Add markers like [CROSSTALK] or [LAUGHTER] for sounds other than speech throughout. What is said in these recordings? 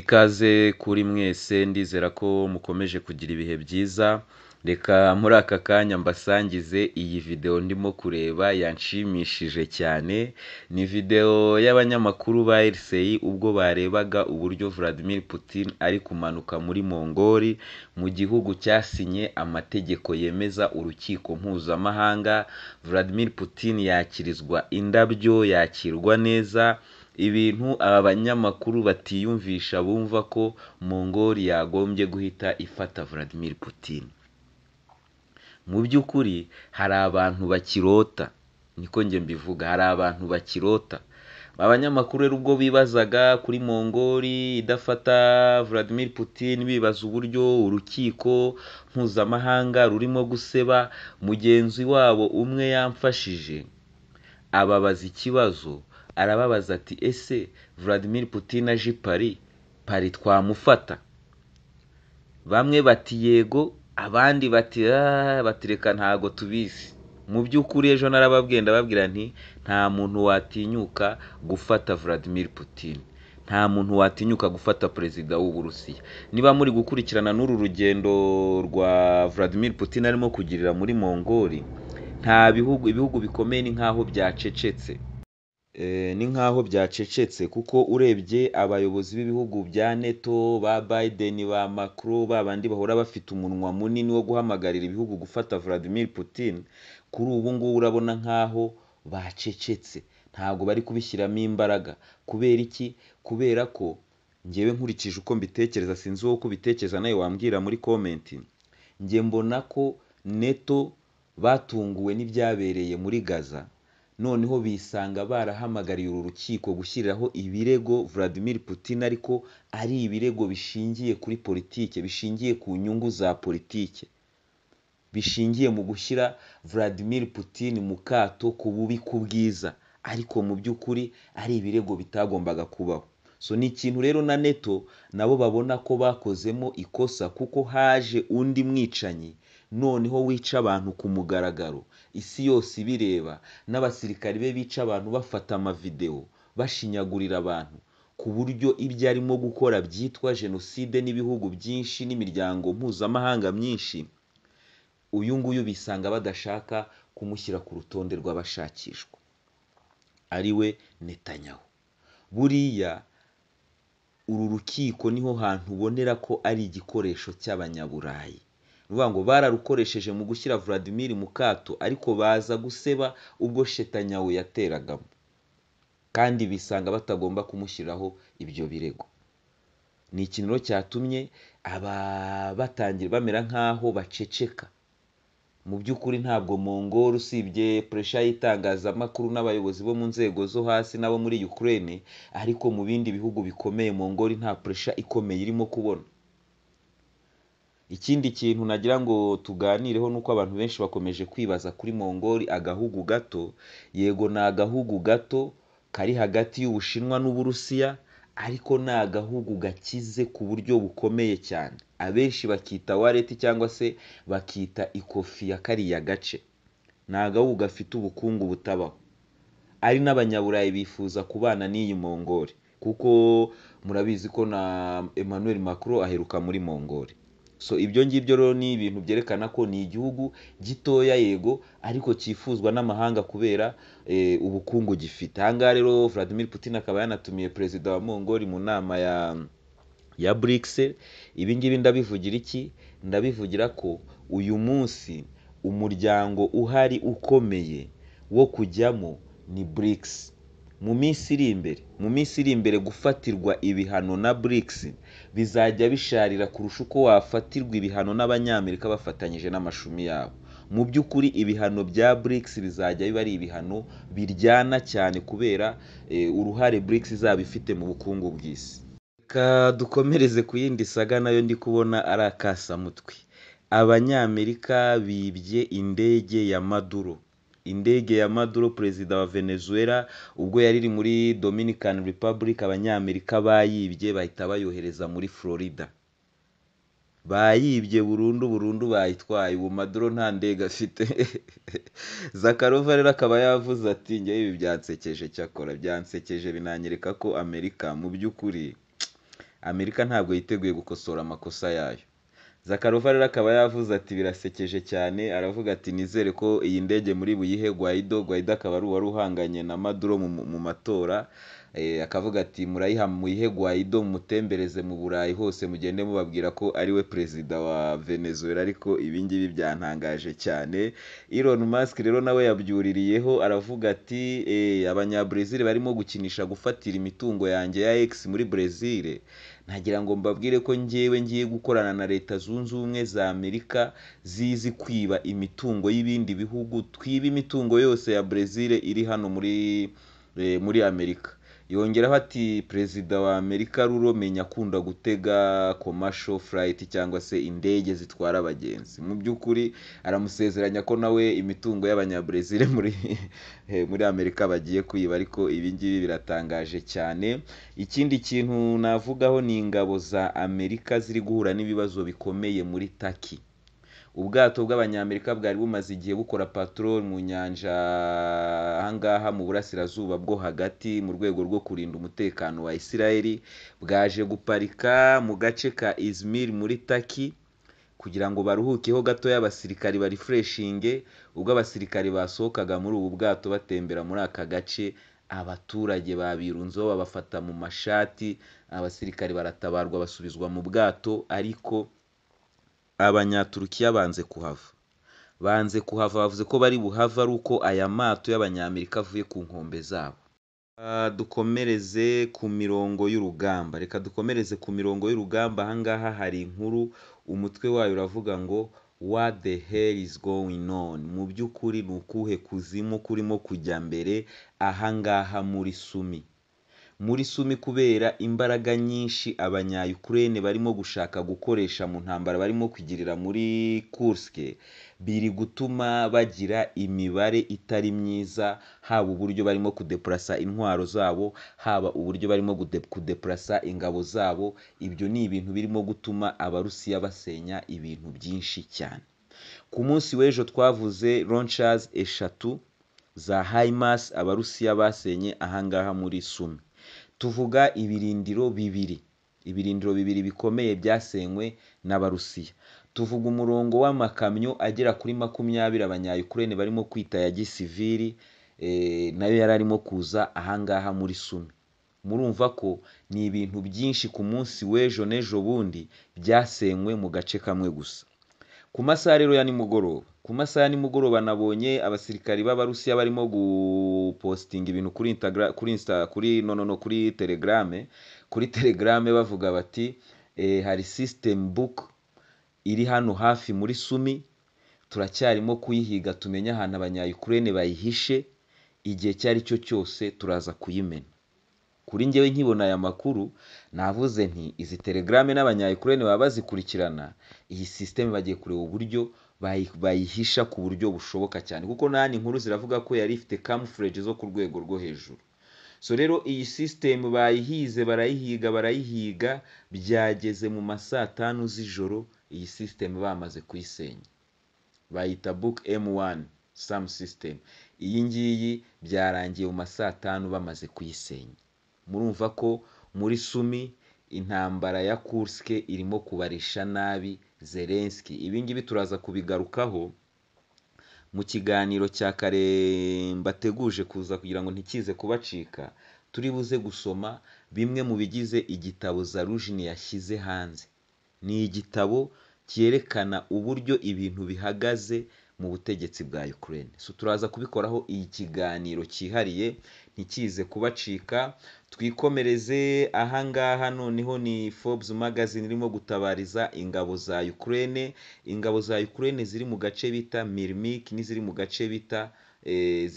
Ikaze kuri mwese ndizera ko mukomeje kugira ibihe byiza, reka muri aka kanya mbasangize iyi videwo ndimo kureba yanshimishije cyane, ni videwo y'abanyamakuru ba RCI ubwo barebaga uburyo Vladimir Putin ari kumanuka muri Mongoli mu gihugu cyasinye amategeko yemeza urukiko mpuzamahanga, Vladimir Putin yakirizwa indabyo, yakirwa neza ibintu aba banyamakuru batiyumvisha bumva ko mongoli yagombye guhita ifata Vladimir Putin mu by'ukuri hari abantu bakirota niko njye mbivuga hari abantu bakirota abanyamakuru rero ubwo bibazaga kuri mongoli idafata Vladimir Putin bibaza uburyo urukiko mpuzamahanga rurimo guseba mugenzi wabo umwe yamfashije ababaza ikibazo arababaza ati ese Vladimir Putin aje pari pari twamufata bamwe bati yego abandi bati ah, batireka ntago tubizi mu by'ukuri ejo narababwiye ndababwira nti nta muntu watinyuka gufata Vladimir Putin nta muntu watinyuka gufata perezida w'uburusiya niba muri gukurikirana n'uru rugendo rwa Vladimir Putin arimo kugirira muri mongoli nta bihugu ibihugu bikomeye ni nk'aho byacecetse Eh, ni nk'aho byacecetse kuko urebye abayobozi b'ibihugu bya Neto ba Biden ba Macron ba bandi bahora bafite umunwa munini wo guhamagarira ibihugu gufata Vladimir Putin kuri ubu ngubu urabona nk'aho bacecetse ntabwo bari kubishyiramo imbaraga kubera iki kubera ko ngewe nkurikije uko mbitekereza sinzi wowe kubitekereza ubitekereza nawe wambwira muri komenti njye mbona ko Neto batunguwe n'ibyabereye muri Gaza noneho bisanga barahamagariye uru rukiko gushyiriraho ibirego Vladimir Putin ariko ari ibirego bishingiye kuri politiki, bishingiye ku nyungu za politike bishingiye mu gushyira Vladimir Putin mu kato ku bubi ku bwiza ariko mu by'ukuri ari ibirego bitagombaga kubaho so ni ikintu rero na neto nabo babona ko bakozemo ikosa kuko haje undi mwicanyi noneho wica abantu ku mugaragaro isi yose ibireba n'abasirikari be bica abantu bafata amavidewo bashinyagurira abantu ku buryo ibyo arimo gukora byitwa jenoside n'ibihugu byinshi n'imiryango mpuzamahanga myinshi uyu nguyu bisanga badashaka kumushyira ku rutonde rw'abashakishwa ari we netanyaho buriya uru rukiko niho hantu ubonera ko ari igikoresho cy'abanyaburayi ni ngo bararukoresheje mu gushyira Vladimir mu kato ariko baza guseba ubwo shetanyawe yateragamo kandi bisanga batagomba kumushyiraho ibyo birego ni ikintu cyatumye aba batangira bamera nk'aho baceceka mu by'ukuri ntabwo mongoro usibye puresha y'itangazamakuru n'abayobozi bo mu nzego zo hasi n'abo muri Ukraine ariko mu bindi bihugu bikomeye mongoro nta puresha ikomeye irimo kubona Ikindi kintu nagira ngo tuganireho ni uko abantu benshi bakomeje kwibaza kuri Mongoli, agahugu gato, yego ni agahugu gato kari hagati y'Ubushinwa n'Uburusiya ariko ni agahugu gakize ku buryo bukomeye cyane, abenshi bakita wareti cyangwa se bakita ikofi ya kariya gace, ni agahugu gafite ubukungu butabaho, ari n'abanyaburayi bifuza kubana n'iyi Mongoli kuko murabizi ko na Emmanuel Macron aheruka muri Mongoli. so ibyo ngibyo rero ni ibintu byerekana ko ni igihugu gitoya yego ariko cyifuzwa n'amahanga kubera eh, ubukungu gifite aha rero Vladimir Putin akaba yanatumiye perezida wa mongoli mu nama ya ya burikise ibi ndabivugira iki ndabivugira ko uyu munsi umuryango uhari ukomeye wo kujyamo ni burikisi mu minsi iri imbere mu minsi iri imbere gufatirwa ibihano na brics bizajya bisharira kurusha uko wafatirwa ibihano n'abanyamerika bafatanyije n'amashumi yabo mu by'ukuri ibihano bya brics bizajya biba ari ibihano biryana cyane kubera eh, uruhare brics izaba ifite mu bukungu bw'isi reka dukomereze ku yindi saga nayo ndi kubona ari akasamutwe abanyamerika bibye indege ya maduro indege ya Maduro perezida wa Venezuela ubwo yari iri muri Dominican Republic abanyamerika bayibye bahita bayohereza muri Florida bayibye burundu burundu bayitwaye ubu maduro nta ndege afite [LAUGHS] zakarova rero akaba yavuze ati ngewe ibi byansekeje cyakora byansekeje binanyereka ko amerika mu by'ukuri amerika ntabwo yiteguye gukosora amakosa yayo Zakharova akaba yavuze ati birasekeje cyane aravuga ati nizere ko iyi ndege muri buyihe Guaido Guaido akaba ari uwari uhanganye na Maduro mu matora eh, akavuga ati murayiha muyihe Guaido mutembereze mu Burayi hose mugende mubabwira ko ari we perezida wa Venezuela ariko ibingibi byantangaje cyane Elon Musk rero nawe yabyuririyeho aravuga ati eh, abanya barimo gukinisha gufatira imitungo yanjye ya ex muri Brazil nagira ngo mbabwire ko ngewe ngiye gukorana na leta zunze ubumwe za amerika zizi kwiba imitungo y'ibindi bihugu twiba imitungo yose ya brezil iri hano muri eh, muri amerika yongeraho ati perezida wa amerika ruromenya akunda gutega komasho furayiti cyangwa se indege zitwara abagenzi mu by'ukuri aramusezeranya ko nawe imitungo y'abanyabrezil [LAUGHS] muri eh, muri amerika bagiye kuyiba ariko ibi biratangaje cyane ikindi kintu navugaho ni ingabo za amerika ziri guhura n'ibibazo bikomeye muri taki ubwato bw'abanyamerika bwari bumaze igihe bukora patrol mu nyanja ahangaha mu burasirazuba bwo hagati mu rwego rwo kurinda umutekano wa isirayeli bwaje guparika mu gace ka izmir muri taki kugira ngo baruhukeho gato gatoya abasirikari barifureshinge ubwo abasirikari basohokaga muri ubu bwato batembera muri aka gace abaturage babirunzeho babafata mu mashati abasirikari baratabarwa basubizwa mu bwato ariko Abanyaturukiya banze kuhava banze kuhava bavuze ko bari buhava ari uko aya mato y'abanyamerika avuye ku nkombe zabo ah, dukomereze ku mirongo y'urugamba reka dukomereze ku mirongo y'urugamba ahangaha hari inkuru umutwe wayo uravuga ngo what the hell is going on mu by'ukuri ni ukuhe kuzimu kurimo kujya mbere ahangaha muri sumi muri Sumi kubera imbaraga nyinshi Abanya-Ukraine barimo gushaka gukoresha mu ntambara barimo kugirira muri Kursk biri gutuma bagira imibare itari myiza haba uburyo barimo kudepurasa intwaro zabo haba uburyo barimo kudepurasa ingabo zabo ibyo ni ibintu birimo gutuma Abarusiya basenya ibintu byinshi cyane ku munsi w'ejo twavuze launchers eshatu za HIMARS Abarusiya basenye ahangaha muri Sumi tuvuga ibirindiro bibiri ibirindiro bibiri bikomeye byasenywe n'abarusiya tuvuga umurongo w'amakamyo agera kuri makumyabiri abanyayukurene barimo kwita ya gisiviri eh, nayo yari arimo kuza ahangaha muri sumi murumva ko ni ibintu byinshi ku munsi w'ejo n'ejo bundi byasenywe mu gace kamwe gusa Ku masaha rero ya nimugoroba, ku masaha ya nimugoroba nabonye abasirikari b'Abarusiya barimo gupositinga ibintu kuri Instagram, kuri Insta, kuri no no no kuri telegrame kuri telegrame bavuga bati eh, hari system book iri hano hafi muri Sumi turacyarimo kuyihiga tumenye ahantu abanya Ukraine bayihishe igihe icyo ari cyo cyose turaza kuyimena. kuri ngewe nkibona aya makuru navuze nti izi telegrame n'abanyayukurene baba bazikurikirana iyi sisiteme bagiye kureba uburyo bayihisha ku buryo bushoboka cyane kuko nta nkuru ziravuga ko yari ifite camouflage zo ku rwego rwo hejuru so rero iyi sisiteme bayihize barayihiga barayihiga byageze mu ma saa tanu z'ijoro iyi sisiteme bamaze kuyisenya bayita book m1 sam system iyi ngiyi byarangiye mu ma saa tanu bamaze kuyisenya murumva ko muri sumi intambara ya kursk irimo kubarisha nabi zelenski ibingibi turaza kubigarukaho mu kiganiro cya kare mbateguje kuza kugira ngo ntikize kubacika turibuze gusoma bimwe mu bigize igitabo zarujini yashyize hanze ni igitabo cyerekana uburyo ibintu bihagaze mu butegetsi bwa Ukraine so turaza kubikoraho ikiganiro cyihariye ntikize kubacika twikomereze aha ngaha noneho ni Forbes magazine irimo gutabariza ingabo za Ukraine ingabo za Ukraine ziri mu gace bita Mirmik n'iziri mu gace bita eh,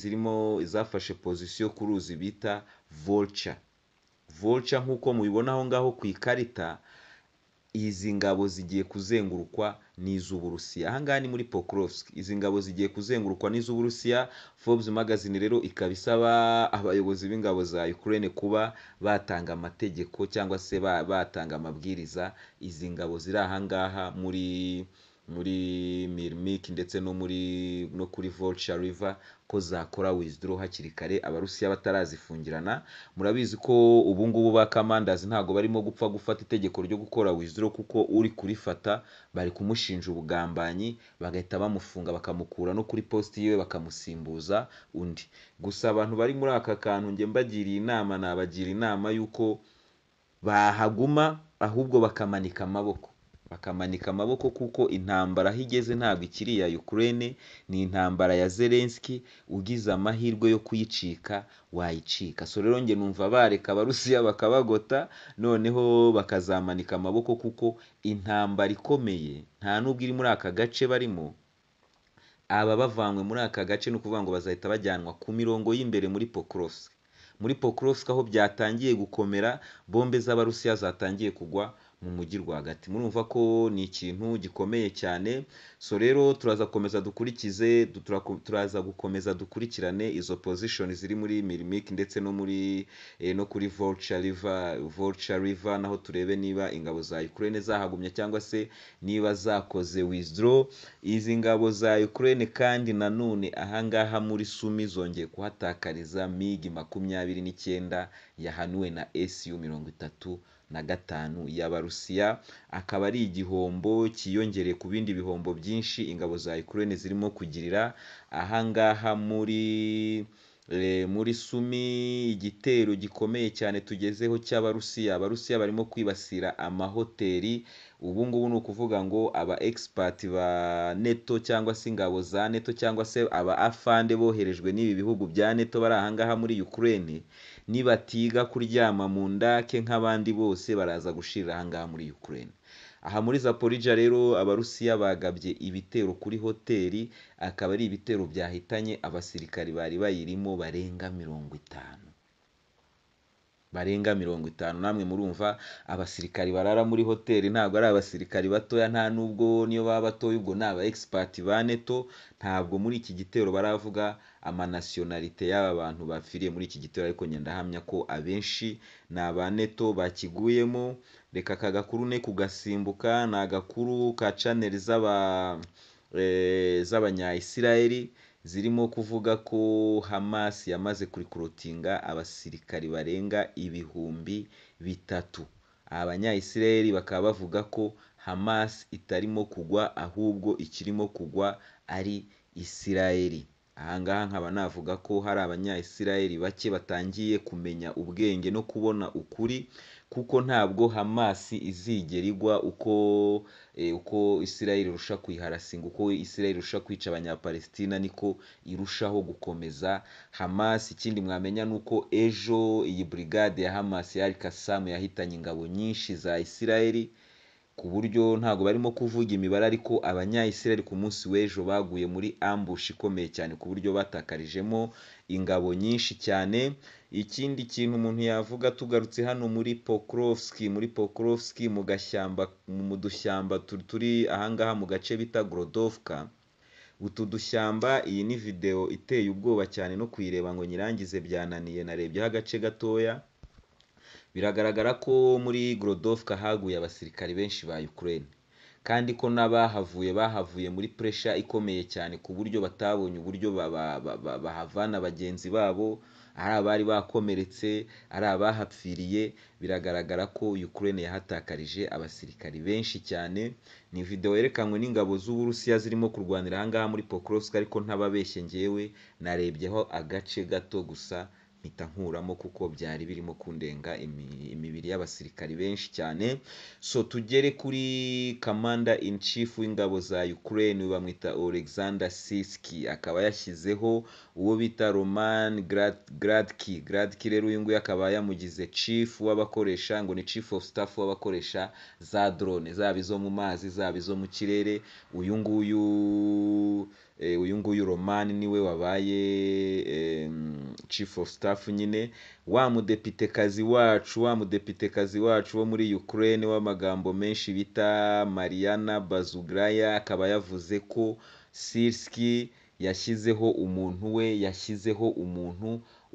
zirimo zafashe pozisiyo ku ruzi bita Volca Volca nk'uko mubibona aho ngaho ku ikarita izi ngabo zigiye kuzengurukwa n'iz'Uburusiya aha ngaha ni muri Pokrovsk izi ngabo zigiye kuzengurukwa n'iz'Uburusiya Forbes magazine rero ikaba isaba abayobozi b'ingabo za Ukraine kuba batanga amategeko cyangwa se batanga amabwiriza izi ngabo ziri aha ngaha muri muri Mirmik ndetse no muri no kuri Volcha river ko zakora withdrawal hakiri kare abarusiya batarazifungirana murabizi ko ubungubu ba kamandazi ntabwo barimo gupfa gufata itegeko ryo gukora withdrawal kuko uri kurifata bari kumushinja ubugambanyi bagahita bamufunga bakamukura no kuri positi yiwe bakamusimbuza undi gusa abantu bari muri aka kantu njye mbagiriye inama nabagira inama y'uko bahaguma ahubwo bakamanika amaboko bakamanika amaboko kuko intambara aho igeze ntabwo ikiri iya Ukraine ni intambara ya Zelensky ugize amahirwe yo kuyicika wayicika so rero njye numva bareka abarusiya bakabagota noneho bakazamanika amaboko kuko intambara ikomeye nta nubwo iri muri aka gace barimo aba bavanywe muri aka gace ni ukuvuga ngo bazahita bajyanwa ku mirongo y'imbere muri Pokrovsk muri Pokrovsk aho byatangiye gukomera bombe z'abarusiya zatangiye kugwa mu mujyi rwagati murumva ko ni ikintu gikomeye cyane so rero turaza gukomeza dukurikize turaza gukomeza dukurikirane izo position ziri muri mirimike ndetse no muri eh, no kuri Volca River Volca River naho turebe niba ingabo za Ukraine zahagumye cyangwa se niba zakoze withdraw izi ngabo za Ukraine kandi nanone ahangaha muri Sumi zongeye kuhatakariza migi makumyabiri n'icyenda yahanuwe na SU mirongo itatu na gatanu y'Abarusiya akaba ari igihombo cyiyongereye ku bindi bihombo byinshi ingabo za Ukraine zirimo kugirira aha muri Eh, muri sumi igitero gikomeye cyane tugezeho cy'abarusiya abarusiya barimo kwibasira amahoteli ubu ngubu ni ukuvuga ngo aba egisipati ba neto cyangwa se ingabo za neto cyangwa se aba afande boherejwe n'ibi bihugu bya neto bari ahangaha muri Ukraine nibatiga kuryama mu ndake nk'abandi bose baraza gushirira ahangaha muri Ukraine Aha muri Zaporija rero Abarusiya bagabye ibitero kuri hoteli, akaba ari ibitero byahitanye abasirikari bari bayirimo barenga mirongo itanu. Barenga mirongo itanu namwe murumva abasirikari barara muri hoteli ntabwo ari abasirikari batoya nta nubwo niyo baba batoya ubwo ni aba expert ba neto, ntabwo muri iki gitero baravuga amanasiyonarite y'aba bantu bapfiriye muri iki gitero ariko njye ndahamya ko abenshi ni abaneto bakiguyemo reka aka gakuru ne kugasimbuka ni agakuru ka caneri z'abanyayisirayeli eh, zirimo kuvuga ko Hamas yamaze kurikurutinga abasirikari barenga ibihumbi bitatu abanyayisirayeli bakaba bavuga ko Hamas itarimo kugwa ahubwo ikirimo kugwa ari Isirayeli aha ngaha nkaba navuga ko hari abanyayisirayeli bake batangiye kumenya ubwenge no kubona ukuri kuko ntabwo hamasi izigera igwa uko eh, uko isirayeli irusha kuyiharasinga uko isirayeli irusha kwica Abanyapalestina niko irushaho gukomeza hamasi ikindi mwamenya ni uko ejo iyi burigade ya hamasi ya alikasamu yahitanye ingabo nyinshi za isirayeli ku buryo ntabwo barimo kuvuga imibare ariko abanyayisiraheli ku munsi w'ejo baguye muri ambushi ikomeye cyane ku buryo batakarijemo ingabo nyinshi cyane ikindi kintu umuntu yavuga tugarutse hano muri pokorofsiki muri pokorofsiki mu gashyamba mu dushyamba turi ahangaha mu gace bita gorodovka utu dushyamba iyi ni videwo iteye ubwoba cyane no kuyireba ngo nyirangize byananiye narebyeho agace gatoya Biragaragara ko muri Gorodovka haguye abasirikare benshi ba Ukraine kandi ko n'abahavuye bahavuye muri puresha ikomeye cyane ku buryo batabonye uburyo bahavana bagenzi babo, ari abari bakomeretse, ari abahapfiriye, biragaragara ko Ukraine yahatakarije abasirikari benshi cyane, ni video yerekanwe n'ingabo z'Uburusiya zirimo kurwanira aha muri Pokrovsk ariko ntababeshye njyewe, narebyeho agace gato gusa mpita nkuramo kuko byari birimo kundenga imibiri y'abasirikari benshi cyane so tugere kuri kamanda in chief w'ingabo za Ukraine bamwita Alexander Siski akaba yashyizeho uwo bita Roman Gradki Gradki rero uyu nguyu akaba yamugize chief w'abakoresha ngo ni chief of staff w'abakoresha za drone zaba izo mu mazi zaba izo mu kirere uyu nguyu eh, uyu nguyu Roman niwe wabaye chief of staff nyine wa mudepitekazi wacu wa mudepitekazi wacu wo muri Ukraine w'amagambo menshi bita Mariana Bazugraya akaba yavuze ko Sirski yashyizeho umuntu we yashyizeho umuntu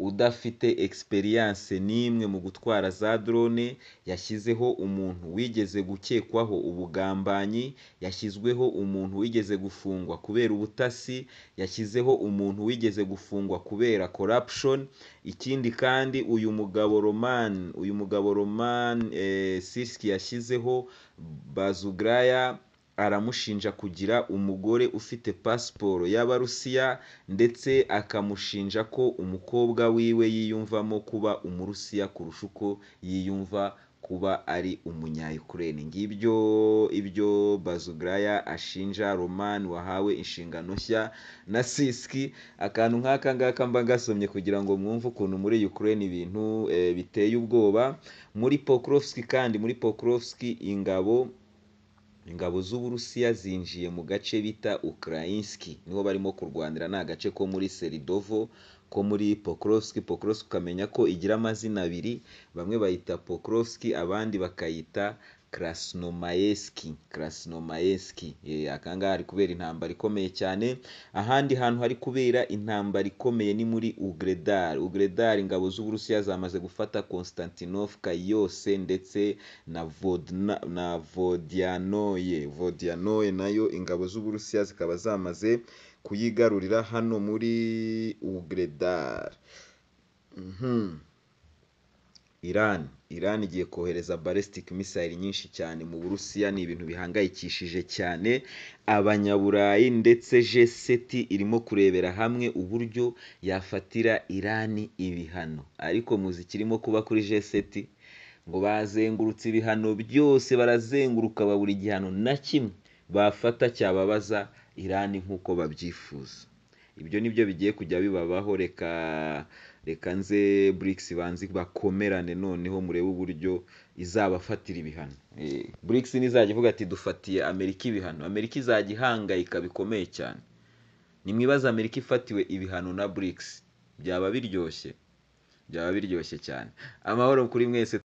udafite experience n'imwe mu gutwara za drone yashyizeho umuntu wigeze gukekwaho ubugambanyi yashyizweho umuntu wigeze gufungwa kubera ubutasi yashyizeho umuntu wigeze gufungwa kubera corruption ikindi kandi uyu mugabo Roman uyu mugabo Roman eh, siski yashyizeho Bazugraya aramushinja kugira umugore ufite pasiporo y'Abarusiya ndetse akamushinja ko umukobwa wiwe yiyumvamo kuba Umurusiya kurusha uko yiyumva kuba ari Umunyayukureni ngibyo ibyo Bazugraya ashinja Roman wahawe inshingano nshya na Siski akantu nk'aka ngaka mba gasomye kugira ngo mwumve ukuntu muri Ukraine ibintu eh, biteye ubwoba muri Pokrovski kandi muri Pokrovski ingabo Ingabo z'Uburusiya zinjiye mu gace bita Ukrainsk niho barimo kurwanira ni agace ko muri Seridovo ko muri Pokrovsk, Pokrovsk ukamenya ko igira amazina abiri bamwe bayita Pokrovsk abandi bakayita Krasnoyarsk Krasnoyarsk eh, akanga ngaha hari kubera intambara ikomeye cyane ahandi hantu hari kubera intambara ikomeye ni muri Ugredar Ugredar ingabo z'Uburusiya zamaze gufata Konstantinovka yose ndetse na Vodna na Vodyanye Vodyanye nayo ingabo z'Uburusiya zikaba zamaze kuyigarurira hano muri Ugredar. Mhm. Iran Iran igiye kohereza ballistic missile nyinshi cyane mu Burusiya ni ibintu bihangayikishije cyane abanyaburayi ndetse g irimo kurebera hamwe uburyo yafatira Irani ibihano ariko muzi ikirimo kuba kuri G7 ngo bazengurutse ibihano byose barazenguruka babura igihano na kimwe bafata cyababaza Iran nk'uko babyifuza ibyo nibyo bigiye kujya bibabaho reka reka nze burikisi banze bakomerane noneho murebe uburyo izabafatira ibihano eh. burikisi ntizajya ivuga ati dufatiye amerika ibihano amerika izajya ihangayika bikomeye cyane nimwibaze amerika ifatiwe ibihano na burikisi byaba biryoshye byaba biryoshye cyane amahoro kuri mwese